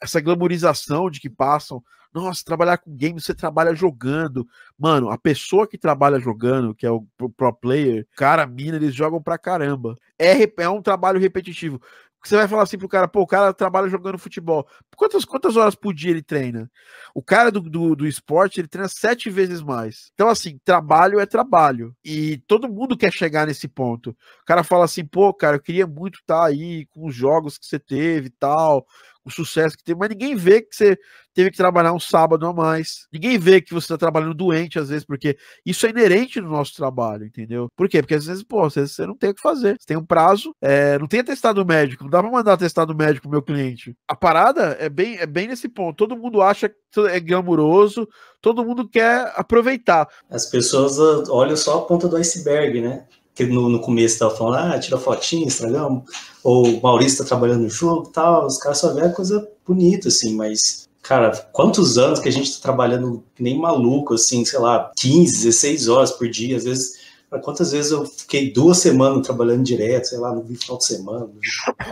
essa glamorização de que passam. Nossa, trabalhar com games, você trabalha jogando. Mano, a pessoa que trabalha jogando, que é o pro player, cara, mina, eles jogam pra caramba. É, é um trabalho repetitivo. Você vai falar assim pro cara, pô, o cara trabalha jogando futebol. Quantas, quantas horas por dia ele treina? O cara do, do, do esporte, ele treina sete vezes mais. Então, assim, trabalho é trabalho. E todo mundo quer chegar nesse ponto. O cara fala assim, pô, cara, eu queria muito estar tá aí com os jogos que você teve e tal o sucesso que teve, mas ninguém vê que você teve que trabalhar um sábado a mais. Ninguém vê que você está trabalhando doente às vezes, porque isso é inerente no nosso trabalho, entendeu? Por quê? Porque às vezes, pô, às vezes você não tem o que fazer. Você tem um prazo, é, não tem atestado médico, não dá para mandar atestado médico pro meu cliente. A parada é bem, é bem nesse ponto. Todo mundo acha que é glamuroso, todo mundo quer aproveitar. As pessoas ah, olham só a ponta do iceberg, né? que no, no começo estava falando, ah, tira fotinho, Instagram, ou o Maurício está trabalhando no jogo tal, os caras só vê a coisa bonita, assim, mas, cara, quantos anos que a gente está trabalhando nem maluco, assim, sei lá, 15, 16 horas por dia, às vezes quantas vezes eu fiquei duas semanas trabalhando direto, sei lá, no final de semana,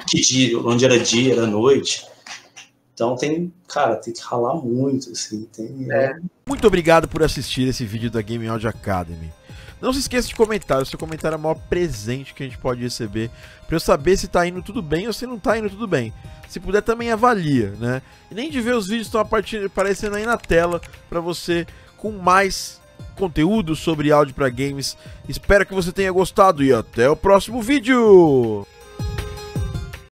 que dia, onde era dia, era noite. Então tem, cara, tem que ralar muito, assim, tem... É. é. Muito obrigado por assistir esse vídeo da Game Audio Academy. Não se esqueça de comentar, o seu comentário é o maior presente que a gente pode receber para eu saber se tá indo tudo bem ou se não tá indo tudo bem. Se puder também avalia, né? E nem de ver os vídeos estão aparecendo aí na tela para você com mais conteúdo sobre áudio para games. Espero que você tenha gostado e até o próximo vídeo.